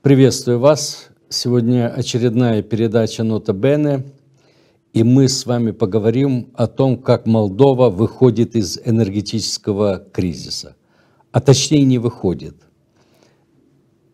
Приветствую вас. Сегодня очередная передача «Нота Бене», и мы с вами поговорим о том, как Молдова выходит из энергетического кризиса. А точнее, не выходит.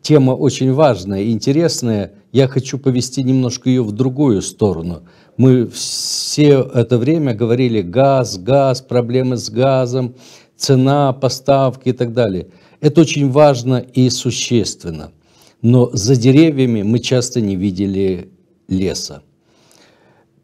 Тема очень важная и интересная. Я хочу повести немножко ее в другую сторону. Мы все это время говорили «газ, газ, проблемы с газом», «цена, поставки» и так далее. Это очень важно и существенно – но за деревьями мы часто не видели леса.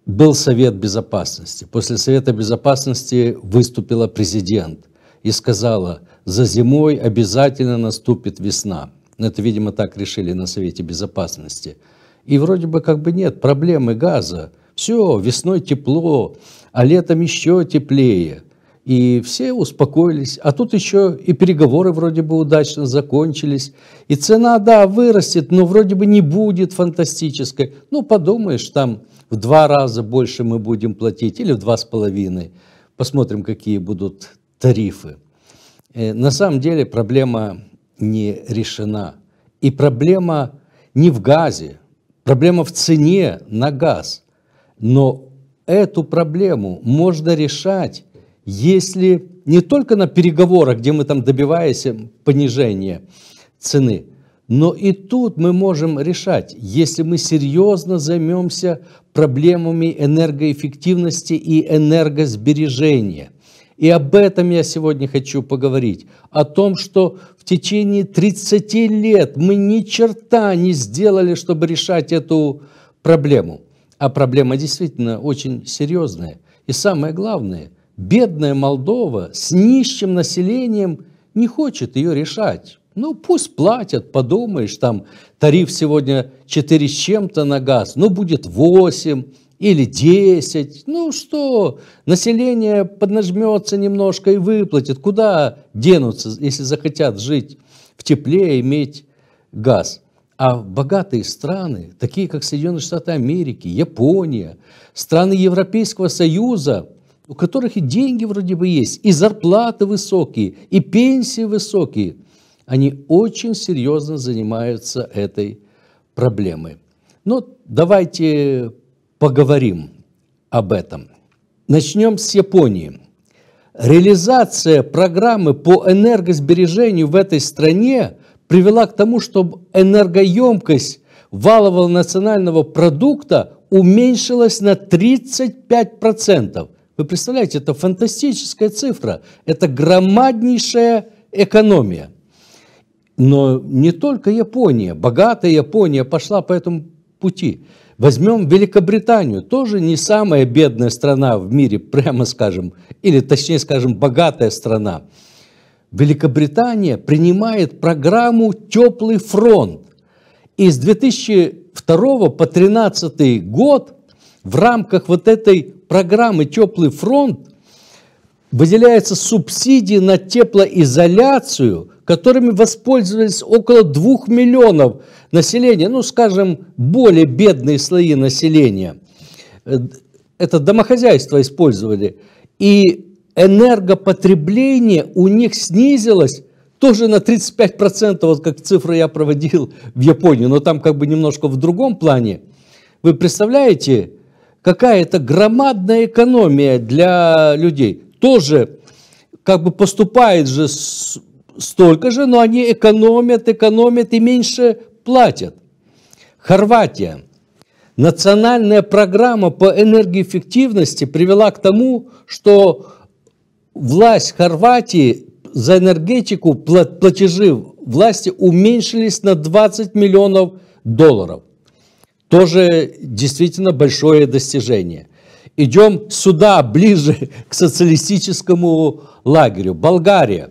Был Совет Безопасности. После Совета Безопасности выступила президент и сказала, за зимой обязательно наступит весна. Это, видимо, так решили на Совете Безопасности. И вроде бы как бы нет проблемы газа. Все, весной тепло, а летом еще теплее и все успокоились. А тут еще и переговоры вроде бы удачно закончились. И цена, да, вырастет, но вроде бы не будет фантастической. Ну, подумаешь, там в два раза больше мы будем платить или в два с половиной. Посмотрим, какие будут тарифы. Э, на самом деле проблема не решена. И проблема не в газе, проблема в цене на газ. Но эту проблему можно решать если не только на переговорах, где мы там добиваемся понижения цены, но и тут мы можем решать, если мы серьезно займемся проблемами энергоэффективности и энергосбережения. И об этом я сегодня хочу поговорить. О том, что в течение 30 лет мы ни черта не сделали, чтобы решать эту проблему. А проблема действительно очень серьезная. И самое главное – бедная Молдова с нищим населением не хочет ее решать. Ну, пусть платят, подумаешь, там тариф сегодня 4 с чем-то на газ, ну, будет 8 или 10. Ну что, население поднажмется немножко и выплатит. Куда денутся, если захотят жить в тепле, иметь газ? А богатые страны, такие как Соединенные Штаты Америки, Япония, страны Европейского Союза – у которых и деньги вроде бы есть, и зарплаты высокие, и пенсии высокие, они очень серьезно занимаются этой проблемой. Но ну, давайте поговорим об этом. Начнем с Японии. Реализация программы по энергосбережению в этой стране привела к тому, что энергоемкость валового национального продукта уменьшилась на 35%. Вы представляете, это фантастическая цифра, это громаднейшая экономия. Но не только Япония, богатая Япония пошла по этому пути. Возьмем Великобританию, тоже не самая бедная страна в мире, прямо скажем, или точнее скажем, богатая страна. Великобритания принимает программу «Теплый фронт». И с 2002 по 2013 год в рамках вот этой программы «Теплый фронт» выделяются субсидии на теплоизоляцию, которыми воспользовались около двух миллионов населения, ну, скажем, более бедные слои населения. Э, это домохозяйство использовали. И энергопотребление у них снизилось тоже на 35%, вот как цифры я проводил в Японии, но там как бы немножко в другом плане. Вы представляете, какая-то громадная экономия для людей. Тоже как бы поступает же столько же, но они экономят, экономят и меньше платят. Хорватия. Национальная программа по энергоэффективности привела к тому, что власть Хорватии за энергетику платежи власти уменьшились на 20 миллионов долларов тоже действительно большое достижение. Идем сюда, ближе к социалистическому лагерю. Болгария.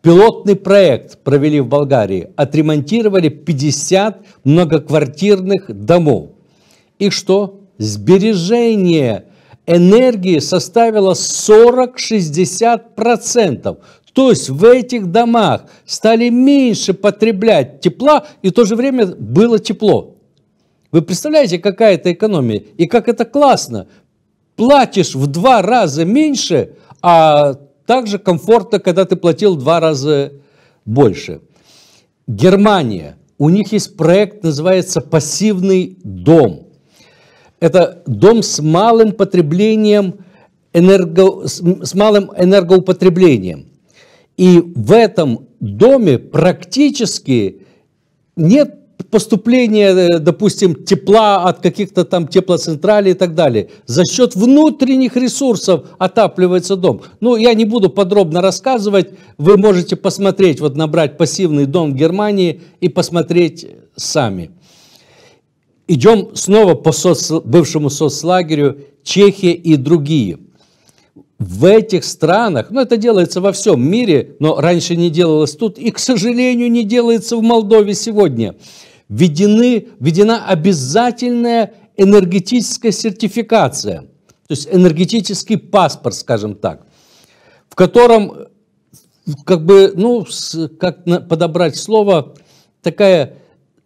Пилотный проект провели в Болгарии. Отремонтировали 50 многоквартирных домов. И что? Сбережение энергии составило 40-60%. То есть в этих домах стали меньше потреблять тепла, и в то же время было тепло. Вы представляете, какая это экономия? И как это классно! Платишь в два раза меньше, а также комфортно, когда ты платил в два раза больше. Германия. У них есть проект, называется «Пассивный дом». Это дом с малым потреблением, энерго, с малым энергоупотреблением. И в этом доме практически нет поступление, э, допустим, тепла от каких-то там теплоцентралей и так далее. За счет внутренних ресурсов отапливается дом. Ну, я не буду подробно рассказывать. Вы можете посмотреть, вот набрать пассивный дом в Германии и посмотреть сами. Идем снова по соц... бывшему соцлагерю Чехия и другие. В этих странах, ну это делается во всем мире, но раньше не делалось тут и, к сожалению, не делается в Молдове сегодня – введены, введена обязательная энергетическая сертификация, то есть энергетический паспорт, скажем так, в котором, как бы, ну, как подобрать слово, такая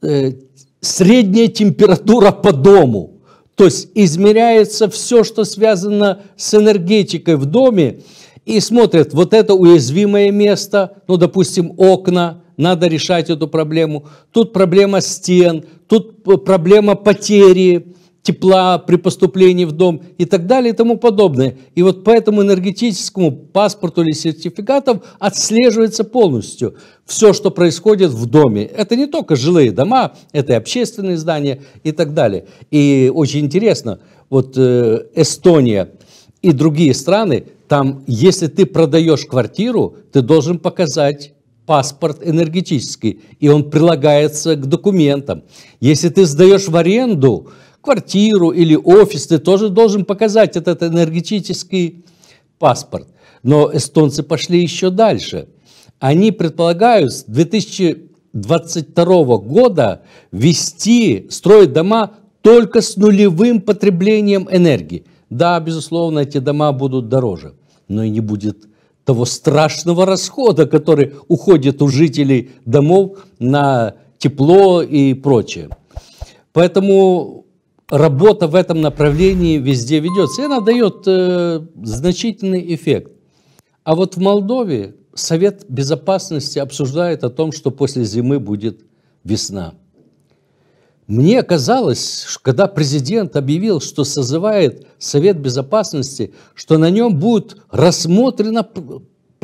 э, средняя температура по дому – то есть измеряется все, что связано с энергетикой в доме, и смотрят, вот это уязвимое место, ну, допустим, окна, надо решать эту проблему. Тут проблема стен, тут проблема потери тепла при поступлении в дом и так далее и тому подобное. И вот по этому энергетическому паспорту или сертификатов отслеживается полностью все, что происходит в доме. Это не только жилые дома, это и общественные здания и так далее. И очень интересно, вот э, Эстония и другие страны, там, если ты продаешь квартиру, ты должен показать паспорт энергетический, и он прилагается к документам. Если ты сдаешь в аренду квартиру или офис, ты тоже должен показать этот энергетический паспорт. Но эстонцы пошли еще дальше. Они предполагают с 2022 года вести, строить дома только с нулевым потреблением энергии. Да, безусловно, эти дома будут дороже, но и не будет того страшного расхода, который уходит у жителей домов на тепло и прочее. Поэтому работа в этом направлении везде ведется, и она дает э, значительный эффект. А вот в Молдове Совет Безопасности обсуждает о том, что после зимы будет весна. Мне казалось, когда президент объявил, что созывает Совет Безопасности, что на нем будет рассмотрено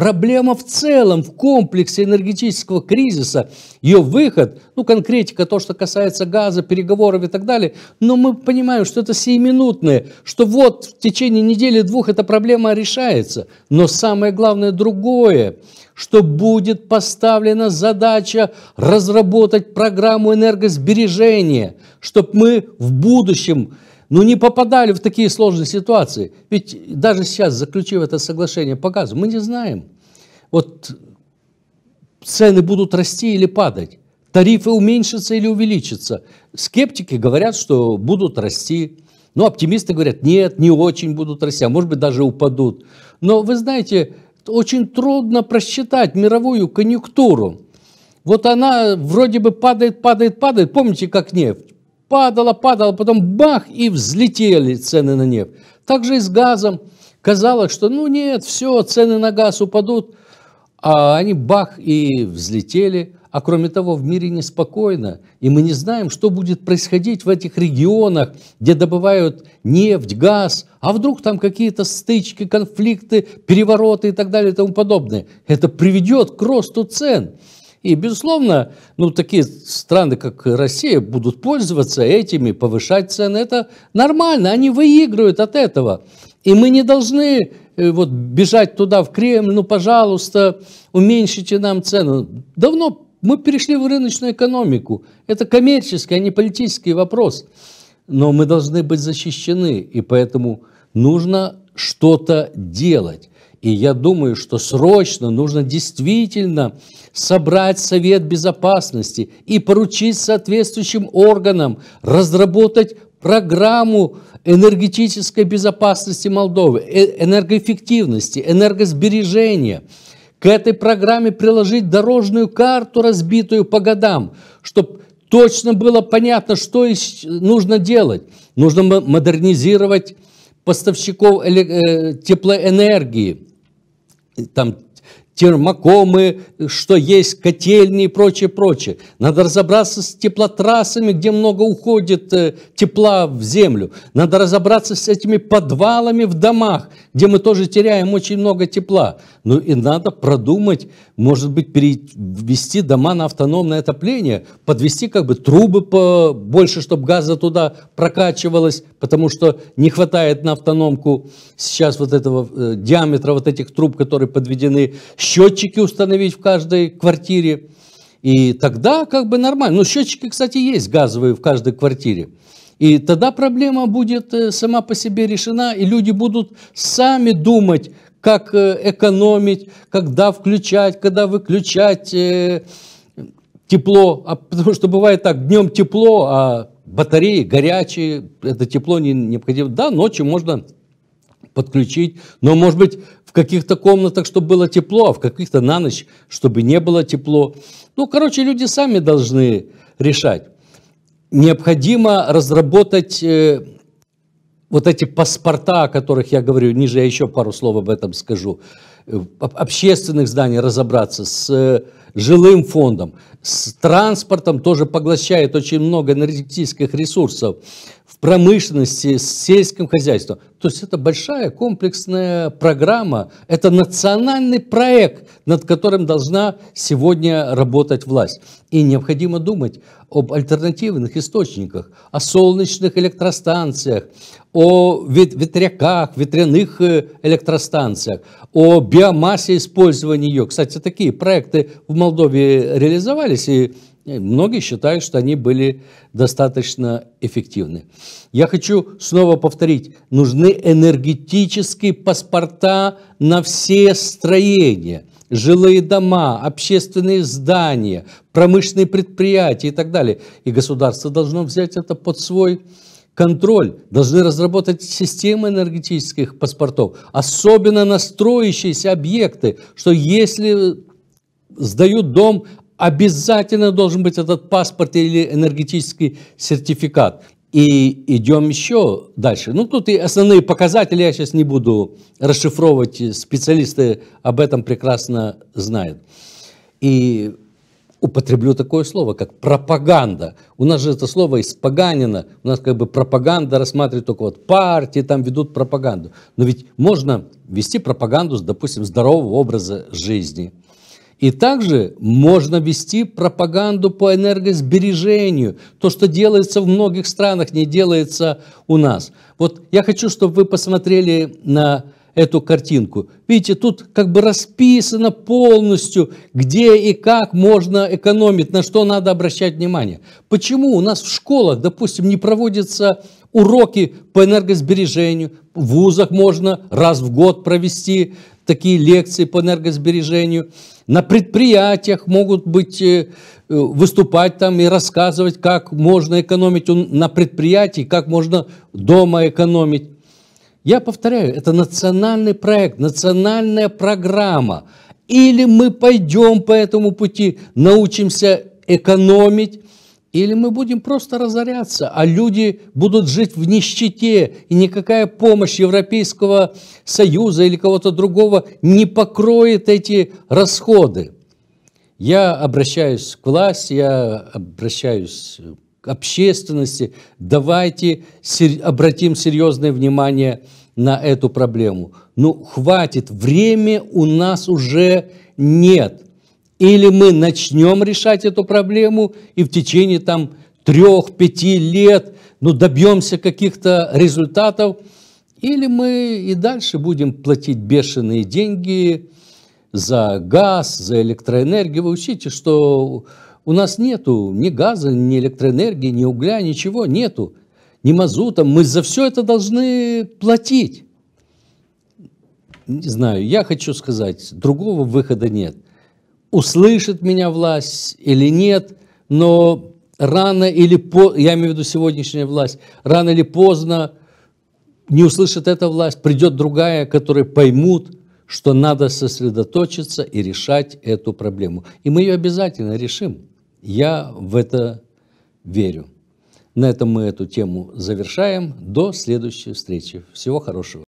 Проблема в целом, в комплексе энергетического кризиса, ее выход, ну, конкретика, то, что касается газа, переговоров и так далее, но мы понимаем, что это сиюминутное, что вот в течение недели-двух эта проблема решается. Но самое главное другое, что будет поставлена задача разработать программу энергосбережения, чтобы мы в будущем ну, не попадали в такие сложные ситуации. Ведь даже сейчас, заключив это соглашение по газу, мы не знаем, вот цены будут расти или падать, тарифы уменьшатся или увеличатся. Скептики говорят, что будут расти. Но оптимисты говорят, нет, не очень будут расти, а может быть даже упадут. Но вы знаете, очень трудно просчитать мировую конъюнктуру. Вот она вроде бы падает, падает, падает. Помните, как нефть? Падала, падала, потом бах, и взлетели цены на нефть. Также и с газом. Казалось, что ну нет, все, цены на газ упадут. А они бах и взлетели. А кроме того, в мире неспокойно, и мы не знаем, что будет происходить в этих регионах, где добывают нефть, газ, а вдруг там какие-то стычки, конфликты, перевороты и так далее и тому подобное. Это приведет к росту цен. И, безусловно, ну, такие страны, как Россия, будут пользоваться этими, повышать цены. Это нормально, они выигрывают от этого. И мы не должны э, вот, бежать туда, в Кремль, ну, пожалуйста, уменьшите нам цену. Давно мы перешли в рыночную экономику. Это коммерческий, а не политический вопрос. Но мы должны быть защищены, и поэтому нужно что-то делать. И я думаю, что срочно нужно действительно собрать Совет Безопасности и поручить соответствующим органам разработать программу энергетической безопасности Молдовы, э, энергоэффективности, энергосбережения. К этой программе приложить дорожную карту, разбитую по годам, чтобы точно было понятно, что нужно делать. Нужно модернизировать поставщиков э, теплоэнергии, там термокомы, что есть, котельные, и прочее, прочее. Надо разобраться с теплотрассами, где много уходит э, тепла в землю. Надо разобраться с этими подвалами в домах, где мы тоже теряем очень много тепла. Ну и надо продумать, может быть, перевести дома на автономное отопление, подвести как бы трубы больше, чтобы газа туда прокачивалось, потому что не хватает на автономку сейчас вот этого э, диаметра вот этих труб, которые подведены, счетчики установить в каждой квартире. И тогда как бы нормально. Ну, счетчики, кстати, есть газовые в каждой квартире. И тогда проблема будет э, сама по себе решена, и люди будут сами думать, как э, экономить, когда включать, когда выключать э, тепло. А потому что бывает так, днем тепло, а батареи горячие, это тепло не, необходимо. Да, ночью можно подключить, но, может быть, в каких-то комнатах, чтобы было тепло, а в каких-то на ночь, чтобы не было тепло. Ну, короче, люди сами должны решать необходимо разработать э, вот эти паспорта, о которых я говорю, ниже я еще пару слов об этом скажу, э, общественных зданий разобраться с э, жилым фондом, с транспортом тоже поглощает очень много энергетических ресурсов, в промышленности, с сельским хозяйством. То есть это большая комплексная программа, это национальный проект, над которым должна сегодня работать власть. И необходимо думать об альтернативных источниках, о солнечных электростанциях, о ветряках, ветряных э, электростанциях, о биомассе использования ее. Кстати, такие проекты в Молдове реализовались, и э, многие считают, что они были достаточно эффективны. Я хочу снова повторить, нужны энергетические паспорта на все строения, жилые дома, общественные здания, промышленные предприятия и так далее. И государство должно взять это под свой контроль, должны разработать системы энергетических паспортов, особенно на строящиеся объекты, что если сдают дом, обязательно должен быть этот паспорт или энергетический сертификат. И идем еще дальше. Ну, тут и основные показатели, я сейчас не буду расшифровывать, специалисты об этом прекрасно знают. И употреблю такое слово, как пропаганда. У нас же это слово испоганено. У нас как бы пропаганда рассматривает только вот партии там ведут пропаганду. Но ведь можно вести пропаганду, допустим, здорового образа жизни – и также можно вести пропаганду по энергосбережению. То, что делается в многих странах, не делается у нас. Вот я хочу, чтобы вы посмотрели на эту картинку. Видите, тут как бы расписано полностью, где и как можно экономить, на что надо обращать внимание. Почему у нас в школах, допустим, не проводятся уроки по энергосбережению, в вузах можно раз в год провести такие лекции по энергосбережению. На предприятиях могут быть, э, э, выступать там и рассказывать, как можно экономить на предприятии, как можно дома экономить. Я повторяю, это национальный проект, национальная программа. Или мы пойдем по этому пути, научимся экономить, или мы будем просто разоряться, а люди будут жить в нищете, и никакая помощь Европейского Союза или кого-то другого не покроет эти расходы. Я обращаюсь к власти, я обращаюсь к общественности. Давайте обратим серьезное внимание на эту проблему. Ну, хватит, время у нас уже нет – или мы начнем решать эту проблему и в течение там трех-пяти лет ну, добьемся каких-то результатов, или мы и дальше будем платить бешеные деньги за газ, за электроэнергию. Вы учите, что у нас нету ни газа, ни электроэнергии, ни угля, ничего нету, ни мазута. Мы за все это должны платить. Не знаю, я хочу сказать, другого выхода нет – услышит меня власть или нет, но рано или поздно, я имею в виду сегодняшняя власть, рано или поздно не услышит эта власть, придет другая, которая поймут, что надо сосредоточиться и решать эту проблему. И мы ее обязательно решим. Я в это верю. На этом мы эту тему завершаем. До следующей встречи. Всего хорошего.